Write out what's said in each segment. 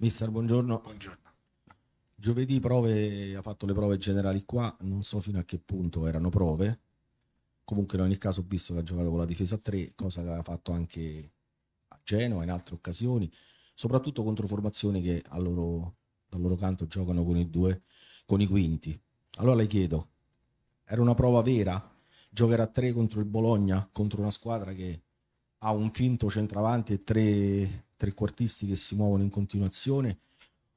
Mister, buongiorno. Buongiorno. Giovedì prove, ha fatto le prove generali qua, non so fino a che punto erano prove. Comunque in ogni caso ho visto che ha giocato con la difesa a 3, cosa che aveva fatto anche a Genova in altre occasioni, soprattutto contro formazioni che loro, dal loro canto giocano con i due, con i quinti. Allora le chiedo, era una prova vera? Giocare a 3 contro il Bologna, contro una squadra che ha un finto centravanti e tre trequartisti che si muovono in continuazione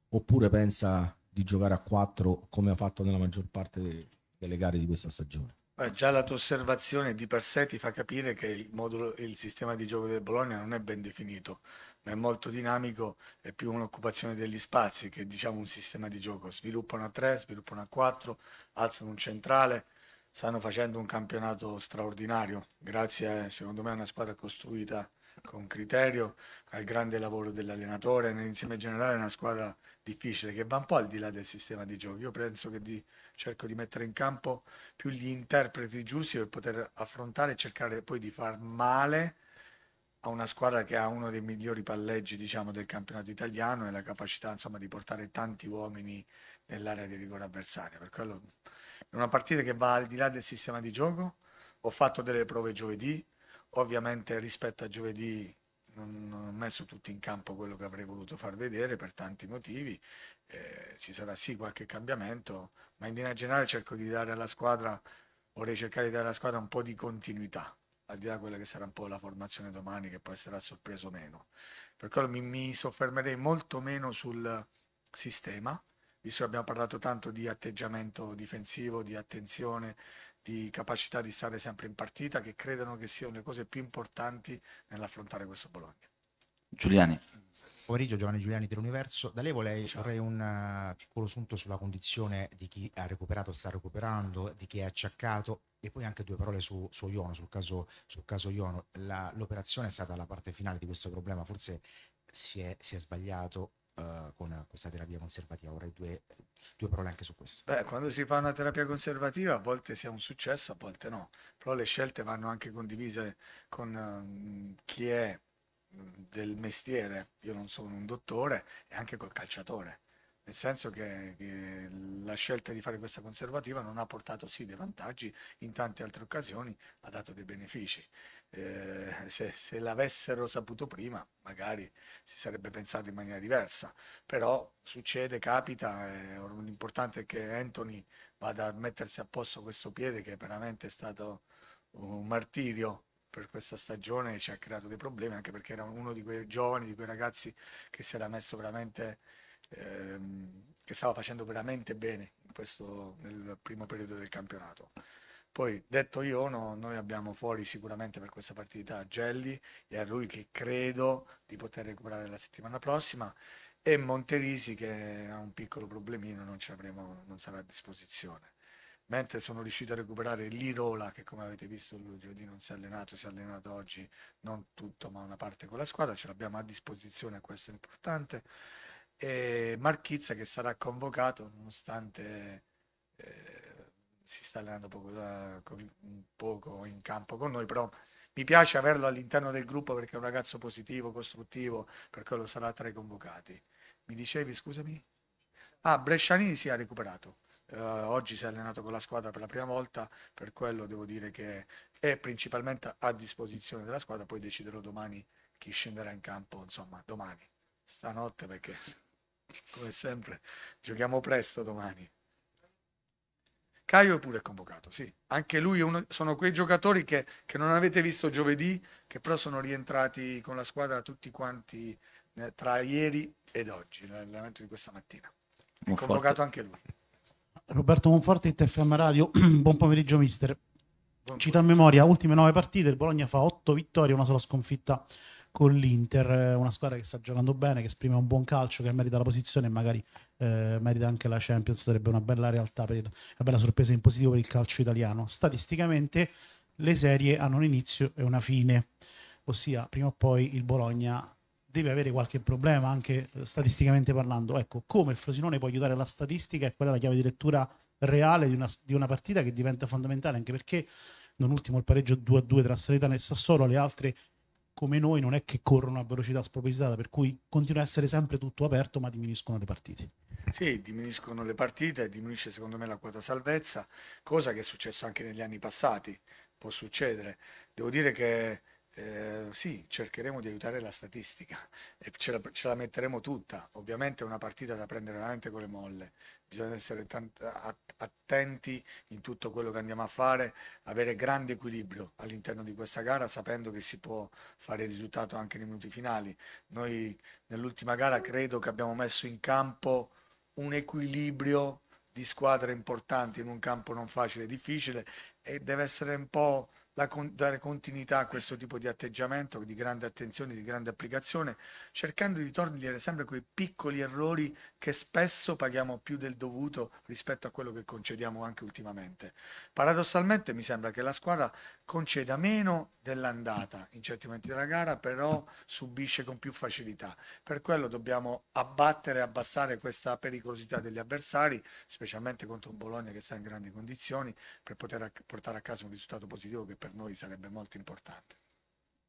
oppure pensa di giocare a quattro come ha fatto nella maggior parte delle gare di questa stagione? Beh, già la tua osservazione di per sé ti fa capire che il, modulo, il sistema di gioco del Bologna non è ben definito, ma è molto dinamico, è più un'occupazione degli spazi che diciamo un sistema di gioco. Sviluppano a tre, sviluppano a quattro, alzano un centrale, stanno facendo un campionato straordinario, grazie secondo me a una squadra costruita con criterio al grande lavoro dell'allenatore. Nell'insieme generale è una squadra difficile che va un po' al di là del sistema di gioco. Io penso che di, cerco di mettere in campo più gli interpreti giusti per poter affrontare e cercare poi di far male a una squadra che ha uno dei migliori palleggi diciamo, del campionato italiano e la capacità insomma, di portare tanti uomini nell'area di rigore avversaria. Per quello è una partita che va al di là del sistema di gioco. Ho fatto delle prove giovedì, Ovviamente rispetto a giovedì non ho messo tutto in campo quello che avrei voluto far vedere per tanti motivi. Eh, ci sarà sì qualche cambiamento, ma in linea generale cerco di dare alla squadra, vorrei cercare di dare alla squadra un po' di continuità, al di là di quella che sarà un po' la formazione domani, che poi sarà sorpreso meno. Per quello mi, mi soffermerei molto meno sul sistema, visto che abbiamo parlato tanto di atteggiamento difensivo, di attenzione, di capacità di stare sempre in partita, che credono che siano le cose più importanti nell'affrontare questo Bologna. Giuliani. Pomeriggio Giovanni Giuliani dell'Universo. Da lei vorrei, vorrei un eh, piccolo assunto sulla condizione di chi ha recuperato, sta recuperando, di chi è acciaccato e poi anche due parole su, su Iono, sul caso, sul caso Iono. l'operazione è stata la parte finale di questo problema, forse si è, si è sbagliato eh, con questa terapia conservativa. Vorrei due, due parole anche su questo. Beh, quando si fa una terapia conservativa a volte si ha un successo, a volte no, però le scelte vanno anche condivise con uh, chi è mm, del mestiere, io non sono un dottore, e anche col calciatore nel senso che, che, la scelta di fare questa conservativa non ha portato sì dei vantaggi, in tante altre occasioni ha dato dei benefici. Eh, se, se l'avessero saputo prima, magari si sarebbe pensato in maniera diversa, però succede, capita, eh, l'importante è che Anthony vada a mettersi a posto questo piede che è veramente è stato un martirio per questa stagione, e ci ha creato dei problemi anche perché era uno di quei giovani, di quei ragazzi che si era messo veramente ehm, che stava facendo veramente bene questo, nel primo periodo del campionato. Poi detto Iono, noi abbiamo fuori sicuramente per questa partita Gelli e a lui che credo di poter recuperare la settimana prossima e Monterisi che ha un piccolo problemino, non, avremo, non sarà a disposizione. Mentre sono riuscito a recuperare Lirola che come avete visto lui giovedì non si è allenato, si è allenato oggi non tutto ma una parte con la squadra, ce l'abbiamo a disposizione, questo è importante e Marchizza che sarà convocato nonostante eh, si sta allenando poco, da, poco in campo con noi, però mi piace averlo all'interno del gruppo perché è un ragazzo positivo, costruttivo, per quello sarà tra i convocati. Mi dicevi, scusami? Ah, Brescianini si è recuperato. Uh, oggi si è allenato con la squadra per la prima volta, per quello devo dire che è principalmente a disposizione della squadra, poi deciderò domani chi scenderà in campo, insomma, domani, stanotte perché come sempre, giochiamo presto domani. Caio pure è convocato, sì. Anche lui uno, sono quei giocatori che, che, non avete visto giovedì, che però sono rientrati con la squadra tutti quanti eh, tra ieri ed oggi, l'allenamento di questa mattina. È Monforte. convocato anche lui. Roberto Monforte, TFM Radio, buon pomeriggio mister. Buon Cito a memoria, ultime nove partite, il Bologna fa otto vittorie, una sola sconfitta con l'Inter, eh, una squadra che sta giocando bene, che esprime un buon calcio, che merita la posizione e magari eh, merita anche la Champions, sarebbe una bella realtà, per il, una bella sorpresa in positivo per il calcio italiano. Statisticamente le serie hanno un inizio e una fine, ossia prima o poi il Bologna deve avere qualche problema anche eh, statisticamente parlando. Ecco, come il Frosinone può aiutare la statistica e qual è la chiave di lettura reale di una, di una partita che diventa fondamentale anche perché non ultimo il pareggio 2-2 tra Salernitana e Sassuolo, le altre come noi non è che corrono a velocità spropositata, per cui continua a essere sempre tutto aperto, ma diminuiscono le partite. Sì, diminuiscono le partite, diminuisce secondo me la quota salvezza, cosa che è successo anche negli anni passati, può succedere. Devo dire che eh, sì, cercheremo di aiutare la statistica e ce la, ce la metteremo tutta. Ovviamente è una partita da prendere veramente con le molle, bisogna essere attenti in tutto quello che andiamo a fare, avere grande equilibrio all'interno di questa gara, sapendo che si può fare il risultato anche nei minuti finali. Noi nell'ultima gara credo che abbiamo messo in campo un equilibrio di squadre importanti in un campo non facile e difficile e deve essere un po' con, dare continuità a questo tipo di atteggiamento, di grande attenzione, di grande applicazione, cercando di togliere sempre quei piccoli errori che spesso paghiamo più del dovuto rispetto a quello che concediamo anche ultimamente. Paradossalmente mi sembra che la squadra conceda meno dell'andata in certi momenti della gara, però subisce con più facilità. Per quello dobbiamo abbattere e abbassare questa pericolosità degli avversari, specialmente contro un Bologna che sta in grandi condizioni, per poter portare a casa un risultato positivo che per noi sarebbe molto importante.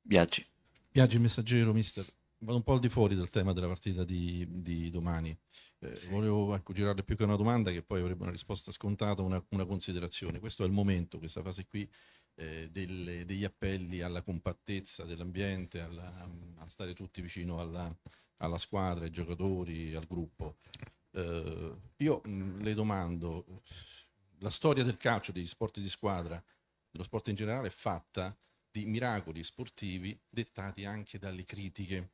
Viaggi. Viaggi messaggero, mister. Vado un po' al di fuori del tema della partita di, di domani. Eh, sì. Volevo ecco, girarle più che una domanda, che poi avrebbe una risposta scontata, una, una considerazione. Questo è il momento, questa fase qui eh, delle, degli appelli alla compattezza dell'ambiente, alla, a stare tutti vicino alla, alla, squadra, ai giocatori, al gruppo. Eh, io mh, mm, le domando, la storia del calcio, degli sport di squadra, dello sport in generale è fatta di miracoli sportivi dettati anche dalle critiche,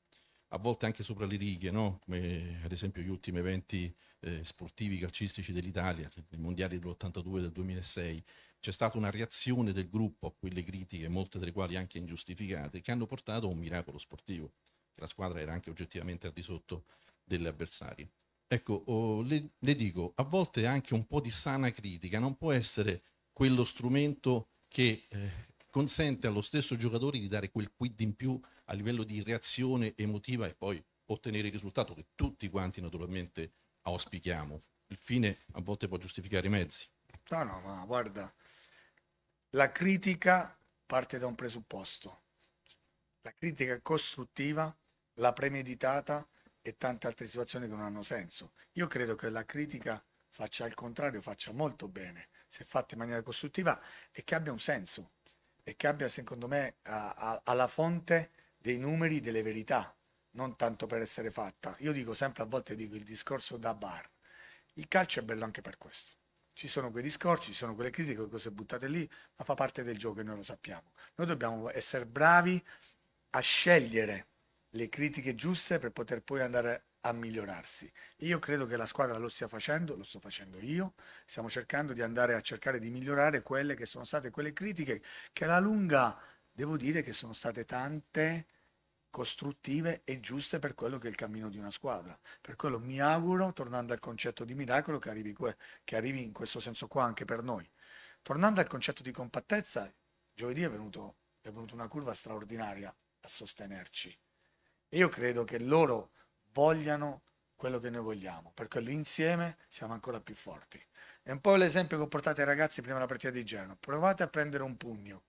a volte anche sopra le righe, no? come ad esempio gli ultimi eventi eh, sportivi calcistici dell'Italia, i mondiali dell'82 e del 2006, c'è stata una reazione del gruppo a quelle critiche, molte delle quali anche ingiustificate, che hanno portato a un miracolo sportivo, che la squadra era anche oggettivamente al di sotto delle avversarie. Ecco, oh, le, le dico, a volte anche un po' di sana critica non può essere quello strumento che eh, consente allo stesso giocatore di dare quel quid in più a livello di reazione emotiva e poi ottenere il risultato che tutti quanti naturalmente auspichiamo. Il fine a volte può giustificare i mezzi. No, no, ma guarda, la critica parte da un presupposto. La critica costruttiva, la premeditata e tante altre situazioni che non hanno senso. Io credo che la critica faccia il contrario, faccia molto bene, se fatta in maniera costruttiva e che abbia un senso e che abbia, secondo me, alla fonte dei numeri, delle verità, non tanto per essere fatta. Io dico sempre, a volte dico il discorso da bar. Il calcio è bello anche per questo ci sono quei discorsi, ci sono quelle critiche, quelle cose buttate lì, ma fa parte del gioco e noi lo sappiamo. Noi dobbiamo essere bravi a scegliere le critiche giuste per poter poi andare a migliorarsi. Io credo che la squadra lo stia facendo, lo sto facendo io, stiamo cercando di andare a cercare di migliorare quelle che sono state quelle critiche che alla lunga devo dire che sono state tante costruttive e giuste per quello che è il cammino di una squadra. Per quello mi auguro, tornando al concetto di miracolo, che arrivi, que- che arrivi in questo senso qua anche per noi. Tornando al concetto di compattezza, giovedì è, venuto, è venuta una curva straordinaria a sostenerci. Io credo che loro vogliano quello che noi vogliamo, per quello insieme siamo ancora più forti. È un po' l'esempio che ho portato ai ragazzi prima della partita di Genova. Provate a prendere un pugno.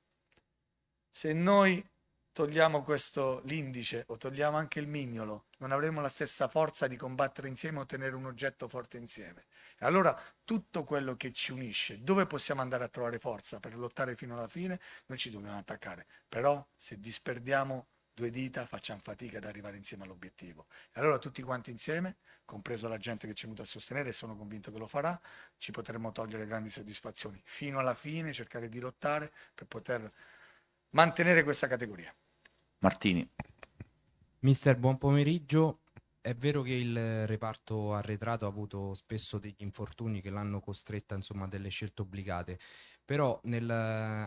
Se noi togliamo questo l'indice o togliamo anche il mignolo, non avremo la stessa forza di combattere insieme o ottenere un oggetto forte insieme. E allora tutto quello che ci unisce, dove possiamo andare a trovare forza per lottare fino alla fine, noi ci dobbiamo attaccare. Però se disperdiamo due dita facciamo fatica ad arrivare insieme all'obiettivo. E allora tutti quanti insieme, compreso la gente che ci è venuta a sostenere, e sono convinto che lo farà, ci potremo togliere grandi soddisfazioni fino alla fine, cercare di lottare per poter mantenere questa categoria. Martini. Mister, buon pomeriggio. È vero che il reparto arretrato ha avuto spesso degli infortuni che l'hanno costretta insomma, a delle scelte obbligate, però nel,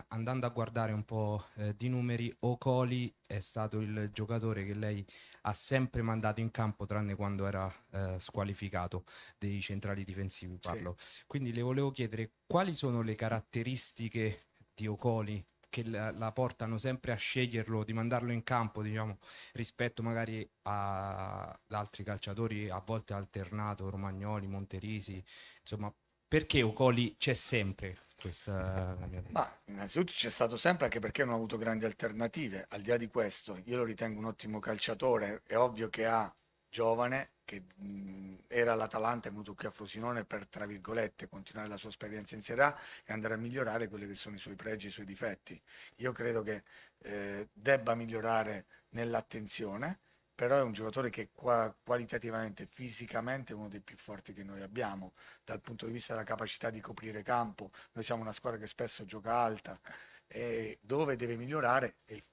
andando a guardare un po' eh, di numeri, Ocoli è stato il giocatore che lei ha sempre mandato in campo, tranne quando era eh, squalificato dei centrali difensivi. Parlo. Sì. Quindi le volevo chiedere quali sono le caratteristiche di Ocoli che la, la, portano sempre a sceglierlo, di mandarlo in campo, diciamo, rispetto magari ad altri calciatori, a volte alternato, Romagnoli, Monterisi, insomma, perché Ocoli c'è sempre? Questa Ma innanzitutto c'è stato sempre anche perché non ha avuto grandi alternative. Al di là di questo, io lo ritengo un ottimo calciatore. È ovvio che ha giovane che mh, mm, era l'Atalanta, è venuto qui a Frosinone per, tra virgolette, continuare la sua esperienza in Serie A e andare a migliorare quelli che sono i suoi pregi e i suoi difetti. Io credo che eh, debba migliorare nell'attenzione, però è un giocatore che qua, qualitativamente, fisicamente è uno dei più forti che noi abbiamo, dal punto di vista della capacità di coprire campo. Noi siamo una squadra che spesso gioca alta e dove deve migliorare, e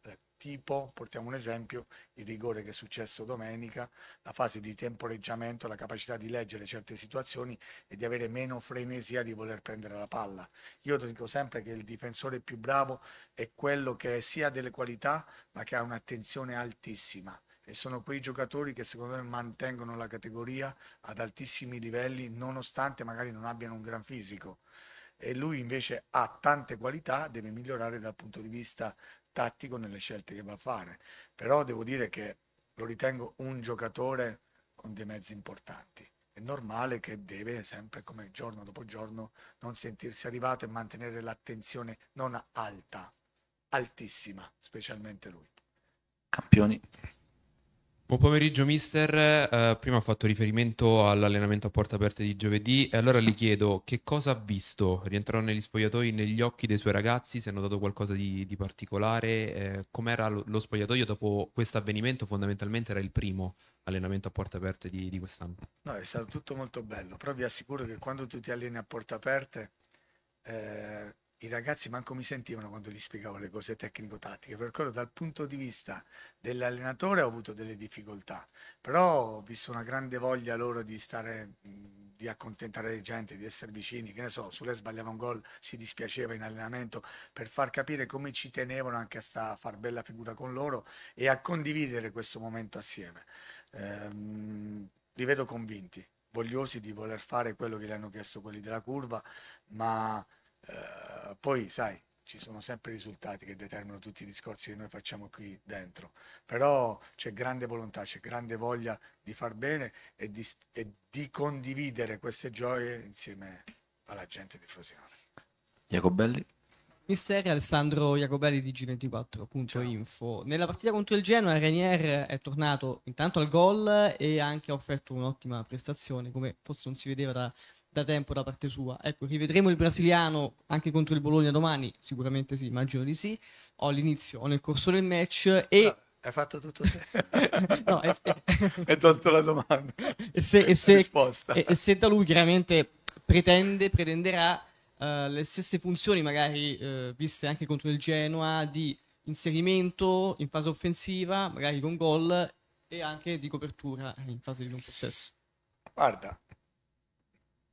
tipo, portiamo un esempio, il rigore che è successo domenica, la fase di temporeggiamento, la capacità di leggere certe situazioni e di avere meno frenesia di voler prendere la palla. Io dico sempre che il difensore più bravo è quello che è sia delle qualità ma che ha un'attenzione altissima e sono quei giocatori che secondo me mantengono la categoria ad altissimi livelli nonostante magari non abbiano un gran fisico e lui invece ha tante qualità, deve migliorare dal punto di vista tattico nelle scelte che va a fare, però devo dire che lo ritengo un giocatore con dei mezzi importanti. È normale che deve sempre come giorno dopo giorno non sentirsi arrivato e mantenere l'attenzione non alta, altissima, specialmente lui. Campioni. Buon pomeriggio mister, uh, prima ha fatto riferimento all'allenamento a porta aperte di giovedì e allora gli chiedo che cosa ha visto, rientrò negli spogliatoi, negli occhi dei suoi ragazzi, si è notato qualcosa di, di particolare, eh, com'era lo, lo spogliatoio dopo questo avvenimento, fondamentalmente era il primo allenamento a porta aperte di, di quest'anno. No, è stato tutto molto bello, però vi assicuro che quando tu ti alleni a porta aperte eh, i ragazzi manco mi sentivano quando gli spiegavo le cose tecnico-tattiche, per quello dal punto di vista dell'allenatore ho avuto delle difficoltà, però ho visto una grande voglia loro di stare, di accontentare le gente, di essere vicini, che ne so, su lei sbagliava un gol, si dispiaceva in allenamento, per far capire come ci tenevano anche a, sta, a far bella figura con loro e a condividere questo momento assieme. Ehm, li vedo convinti, vogliosi di voler fare quello che gli hanno chiesto quelli della curva, ma eh, poi, sai, ci sono sempre i risultati che determinano tutti i discorsi che noi facciamo qui dentro, però c'è grande volontà, c'è grande voglia di far bene e di, e di condividere queste gioie insieme alla gente di Frosinone. Jacobelli. Mister Alessandro Jacobelli di G24.info. Nella partita contro il Genoa, Renier è tornato intanto al gol e anche ha offerto un'ottima prestazione, come forse non si vedeva da da tempo da parte sua. Ecco, rivedremo il brasiliano anche contro il Bologna domani? Sicuramente sì, immagino di sì, o all'inizio o nel corso del match e... No, hai fatto tutto te. no, e se... Hai tolto la domanda. E se, e, se, e, e se da lui chiaramente pretende, pretenderà uh, le stesse funzioni magari uh, viste anche contro il Genoa di inserimento in fase offensiva, magari con gol e anche di copertura in fase di non possesso. Guarda,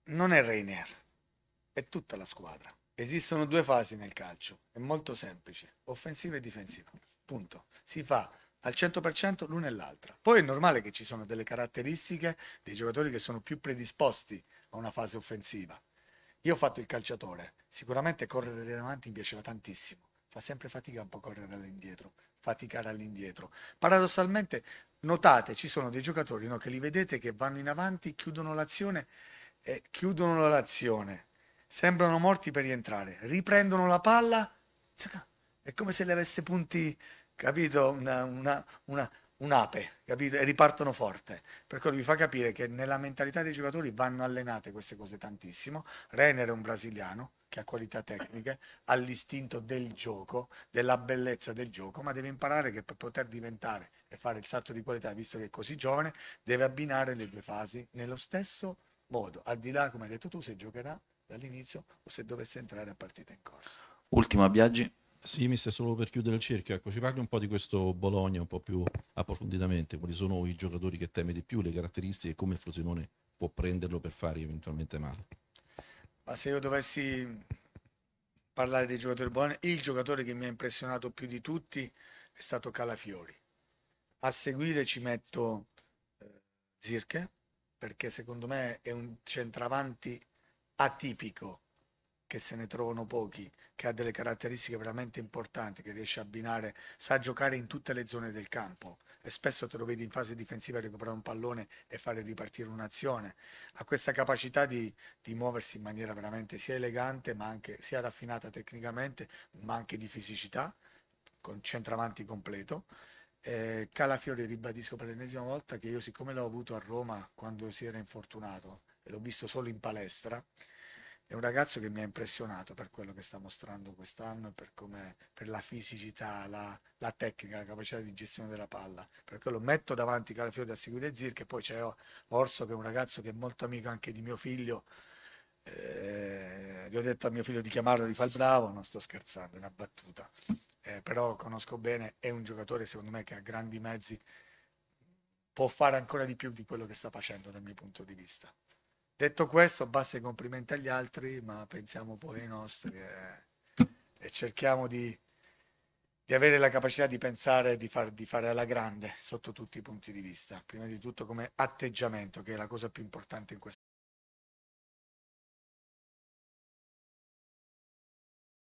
non è Reiner, è tutta la squadra. Esistono due fasi nel calcio, è molto semplice, offensiva e difensiva. Punto. Si fa al 100% l'una e l'altra. Poi è normale che ci sono delle caratteristiche dei giocatori che sono più predisposti a una fase offensiva. Io ho fatto il calciatore, sicuramente correre in avanti mi piaceva tantissimo, fa sempre fatica un po' correre all'indietro, faticare all'indietro. Paradossalmente, notate, ci sono dei giocatori no, che li vedete che vanno in avanti, chiudono l'azione eh, chiudono l'azione, sembrano morti per rientrare, riprendono la palla, è come se le avesse punti, capito, una, una, una, un'ape, capito, e ripartono forte. Per quello vi fa capire che nella mentalità dei giocatori vanno allenate queste cose tantissimo. Renner è un brasiliano che ha qualità tecniche, ha l'istinto del gioco, della bellezza del gioco, ma deve imparare che per poter diventare e fare il salto di qualità, visto che è così giovane, deve abbinare le due fasi nello stesso modo, al di là, come hai detto tu, se giocherà dall'inizio o se dovesse entrare a partita in corso. Ultima Biaggi. Sì, mi stai solo per chiudere il cerchio, ecco, ci parli un po' di questo Bologna un po' più approfonditamente, quali sono i giocatori che teme di più, le caratteristiche e come il Frosinone può prenderlo per fare eventualmente male. Ma se io dovessi parlare dei giocatori Bologna, il giocatore che mi ha impressionato più di tutti è stato Calafiori. A seguire ci metto eh, Zirche, perché secondo me è un centravanti atipico che se ne trovano pochi, che ha delle caratteristiche veramente importanti, che riesce a abbinare, sa giocare in tutte le zone del campo e spesso te lo vedi in fase difensiva recuperare un pallone e fare ripartire un'azione. Ha questa capacità di, di muoversi in maniera veramente sia elegante, ma anche sia raffinata tecnicamente, ma anche di fisicità, con centravanti completo eh, Calafiori ribadisco per l'ennesima volta che io siccome l'ho avuto a Roma quando si era infortunato e l'ho visto solo in palestra, è un ragazzo che mi ha impressionato per quello che sta mostrando quest'anno, per, per la fisicità, la, la, tecnica, la capacità di gestione della palla. Per quello metto davanti Calafiori a seguire Zir, che poi c'è Orso che è un ragazzo che è molto amico anche di mio figlio. Eh, gli ho detto a mio figlio di chiamarlo, di far bravo, non sto scherzando, è una battuta eh, però conosco bene, è un giocatore secondo me che ha grandi mezzi, può fare ancora di più di quello che sta facendo dal mio punto di vista. Detto questo, basta i complimenti agli altri, ma pensiamo poi ai nostri e, eh, e cerchiamo di, di, avere la capacità di pensare, di, far, di fare alla grande sotto tutti i punti di vista. Prima di tutto come atteggiamento, che è la cosa più importante in questo.